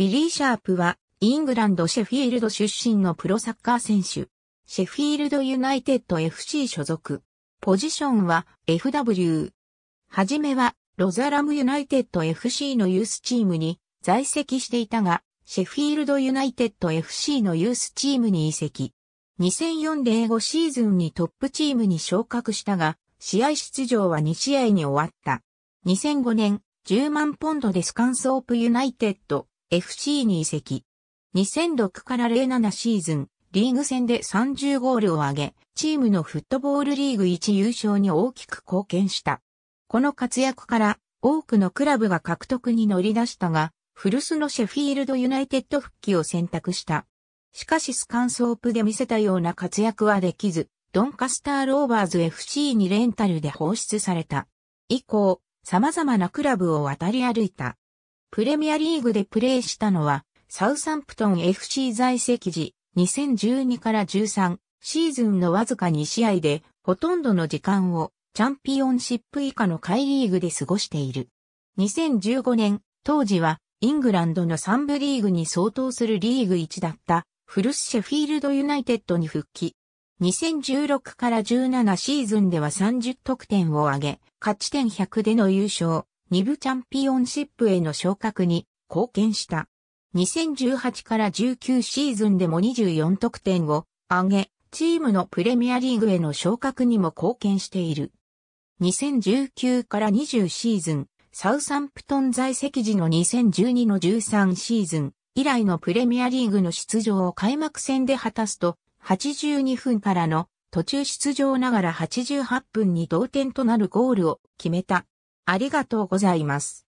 ビリー・シャープは、イングランド・シェフィールド出身のプロサッカー選手。シェフィールド・ユナイテッド FC 所属。ポジションは FW。はじめは、ロザラム・ユナイテッド FC のユースチームに在籍していたが、シェフィールド・ユナイテッド FC のユースチームに移籍。2004-05シーズンにトップチームに昇格したが、試合出場は2試合に終わった。2005年、10万ポンドでスカンソープユナイテッド FC に移籍。2006から07シーズン、リーグ戦で30ゴールを挙げ、チームのフットボールリーグ1優勝に大きく貢献した。この活躍から多くのクラブが獲得に乗り出したが、古巣のシェフィールドユナイテッド復帰を選択した。しかしスカンソープで見せたような活躍はできず、ドンカスターローバーズ FC にレンタルで放出された。以降、様々なクラブを渡り歩いた。プレミアリーグでプレーしたのは、サウサンプトン FC 在籍時、2012から13シーズンのわずか2試合で、ほとんどの時間をチャンピオンシップ以下の下位リーグで過ごしている。2015年、当時はイングランドの3部リーグに相当するリーグ1だったフルスシェフィールドユナイテッドに復帰。2016から17シーズンでは30得点を挙げ、勝ち点100での優勝。2部チャンピオンシップへの昇格に貢献した。2018から19シーズンでも24得点を上げ、チームのプレミアリーグへの昇格にも貢献している。2019から20シーズン、サウサンプトン在籍時の2012の13シーズン以来のプレミアリーグの出場を開幕戦で果たすと、82分からの途中出場ながら88分に同点となるゴールを決めた。ありがとうございます。